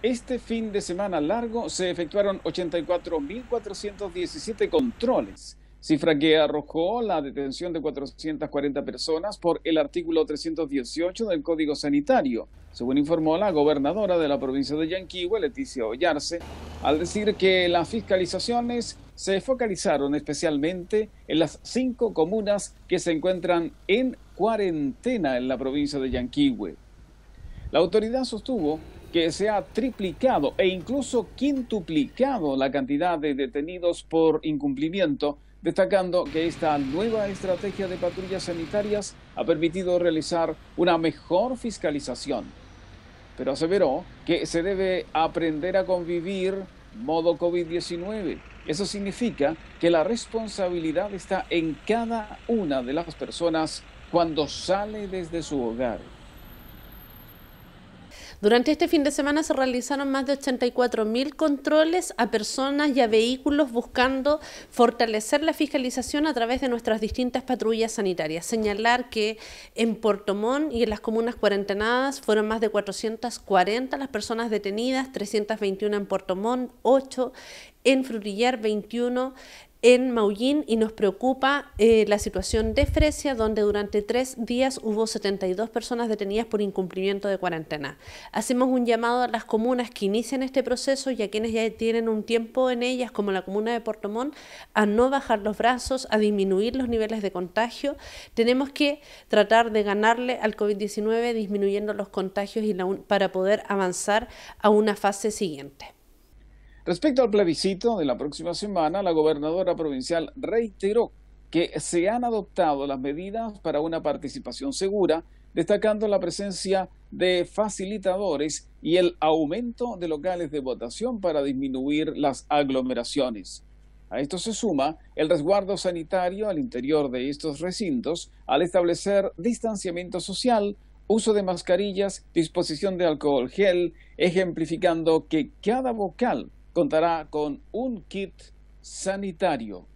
Este fin de semana largo se efectuaron 84.417 controles, cifra que arrojó la detención de 440 personas por el artículo 318 del Código Sanitario, según informó la gobernadora de la provincia de Yanquihue, Leticia Ollarse, al decir que las fiscalizaciones se focalizaron especialmente en las cinco comunas que se encuentran en cuarentena en la provincia de Yanquihue. La autoridad sostuvo que se ha triplicado e incluso quintuplicado la cantidad de detenidos por incumplimiento, destacando que esta nueva estrategia de patrullas sanitarias ha permitido realizar una mejor fiscalización. Pero aseveró que se debe aprender a convivir modo COVID-19. Eso significa que la responsabilidad está en cada una de las personas cuando sale desde su hogar. Durante este fin de semana se realizaron más de 84.000 controles a personas y a vehículos buscando fortalecer la fiscalización a través de nuestras distintas patrullas sanitarias. Señalar que en Puerto Montt y en las comunas cuarentenadas fueron más de 440 las personas detenidas, 321 en Puerto Montt, 8 en Frutillar, 21 en Maullín y nos preocupa eh, la situación de Fresia, donde durante tres días hubo 72 personas detenidas por incumplimiento de cuarentena. Hacemos un llamado a las comunas que inician este proceso y a quienes ya tienen un tiempo en ellas, como la comuna de Portomón, a no bajar los brazos, a disminuir los niveles de contagio. Tenemos que tratar de ganarle al COVID-19 disminuyendo los contagios y para poder avanzar a una fase siguiente. Respecto al plebiscito de la próxima semana, la gobernadora provincial reiteró que se han adoptado las medidas para una participación segura, destacando la presencia de facilitadores y el aumento de locales de votación para disminuir las aglomeraciones. A esto se suma el resguardo sanitario al interior de estos recintos al establecer distanciamiento social, uso de mascarillas, disposición de alcohol gel, ejemplificando que cada vocal contará con un kit sanitario